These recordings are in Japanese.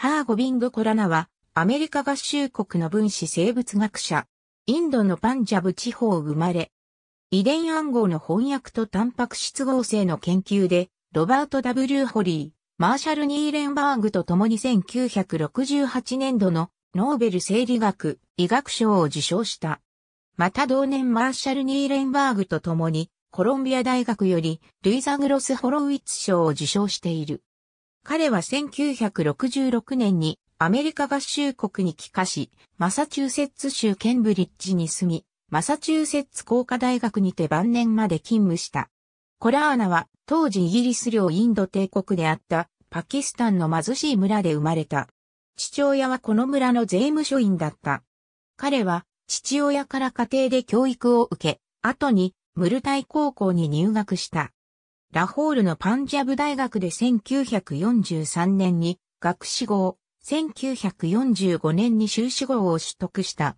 ハーゴビンド・コラナは、アメリカ合衆国の分子生物学者、インドのパンジャブ地方生まれ、遺伝暗号の翻訳とタンパク質合成の研究で、ロバート・ W・ ホリー、マーシャル・ニーレンバーグと共に1968年度のノーベル生理学、医学賞を受賞した。また同年マーシャル・ニーレンバーグと共にコロンビア大学よりルイザ・グロス・ホロウィッツ賞を受賞している。彼は1966年にアメリカ合衆国に帰化し、マサチューセッツ州ケンブリッジに住み、マサチューセッツ工科大学にて晩年まで勤務した。コラーナは当時イギリス領インド帝国であったパキスタンの貧しい村で生まれた。父親はこの村の税務署員だった。彼は父親から家庭で教育を受け、後にムルタイ高校に入学した。ラホールのパンジャブ大学で1943年に学士号、1945年に修士号を取得した。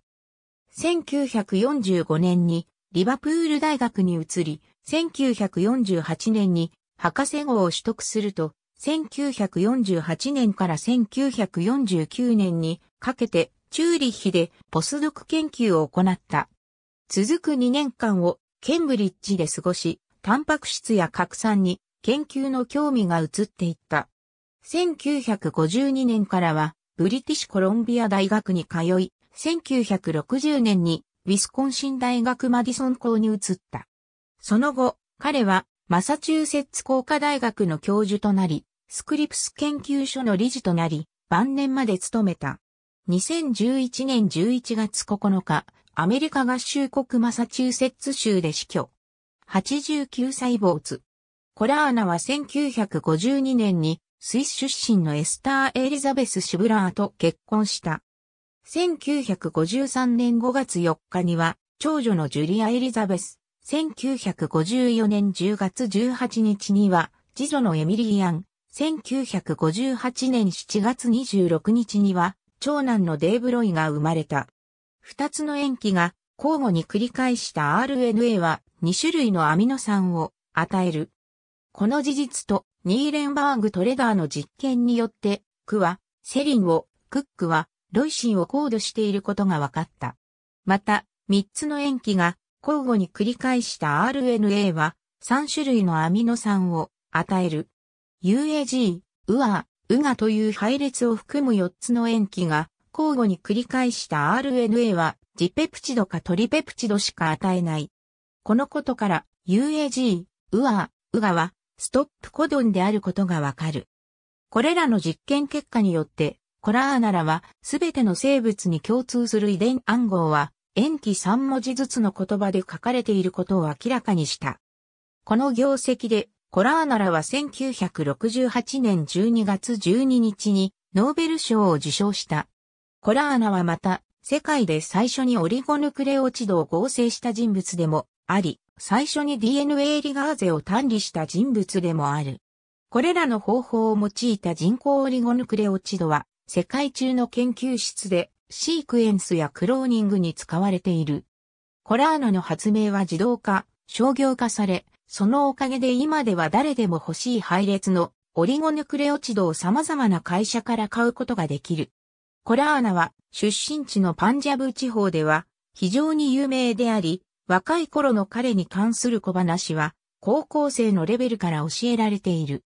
1945年にリバプール大学に移り、1948年に博士号を取得すると、1948年から1949年にかけてチューリッヒでポスドク研究を行った。続く2年間をケンブリッジで過ごし、タンパク質や核酸に研究の興味が移っていった。1952年からは、ブリティッシュコロンビア大学に通い、1960年にウィスコンシン大学マディソン校に移った。その後、彼はマサチューセッツ工科大学の教授となり、スクリプス研究所の理事となり、晩年まで務めた。2011年11月9日、アメリカ合衆国マサチューセッツ州で死去。89歳坊主。コラーナは1952年にスイス出身のエスター・エリザベス・シュブラーと結婚した。1953年5月4日には長女のジュリア・エリザベス。1954年10月18日には次女のエミリーアン。1958年7月26日には長男のデーブ・ロイが生まれた。二つの延期が交互に繰り返した RNA は2種類のアミノ酸を与える。この事実とニーレンバーグトレガーの実験によって、クはセリンを、クックはロイシンをコードしていることが分かった。また、3つの塩基が交互に繰り返した RNA は3種類のアミノ酸を与える。UAG、ウア、ウガという配列を含む4つの塩基が交互に繰り返した RNA はジペプチドかトリペプチドしか与えない。このことから UAG、ウアー、ウガはストップコドンであることがわかる。これらの実験結果によって、コラーナラはすべての生物に共通する遺伝暗号は塩基3文字ずつの言葉で書かれていることを明らかにした。この業績でコラーナラは1968年12月12日にノーベル賞を受賞した。コラーナはまた世界で最初にオリゴヌクレオチドを合成した人物でもあり、最初に DNA リガーゼを単理した人物でもある。これらの方法を用いた人工オリゴヌクレオチドは、世界中の研究室でシークエンスやクローニングに使われている。コラーノの発明は自動化、商業化され、そのおかげで今では誰でも欲しい配列のオリゴヌクレオチドを様々な会社から買うことができる。コラーナは出身地のパンジャブ地方では非常に有名であり、若い頃の彼に関する小話は高校生のレベルから教えられている。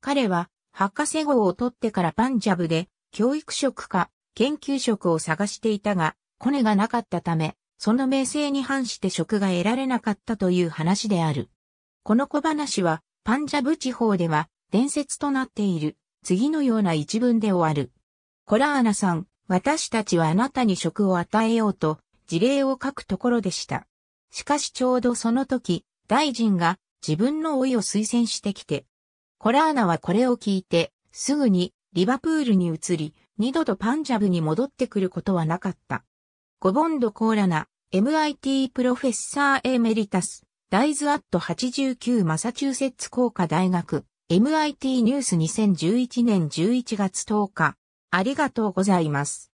彼は博士号を取ってからパンジャブで教育職か研究職を探していたが、コネがなかったため、その名声に反して職が得られなかったという話である。この小話はパンジャブ地方では伝説となっている。次のような一文で終わる。コラーナさん、私たちはあなたに職を与えようと、事例を書くところでした。しかしちょうどその時、大臣が自分の老いを推薦してきて、コラーナはこれを聞いて、すぐにリバプールに移り、二度とパンジャブに戻ってくることはなかった。ゴボンド・コーラナ、MIT プロフェッサー・エメリタス、ダイズ・アット89マサチューセッツ工科大学、MIT ニュース2011年11月10日、ありがとうございます。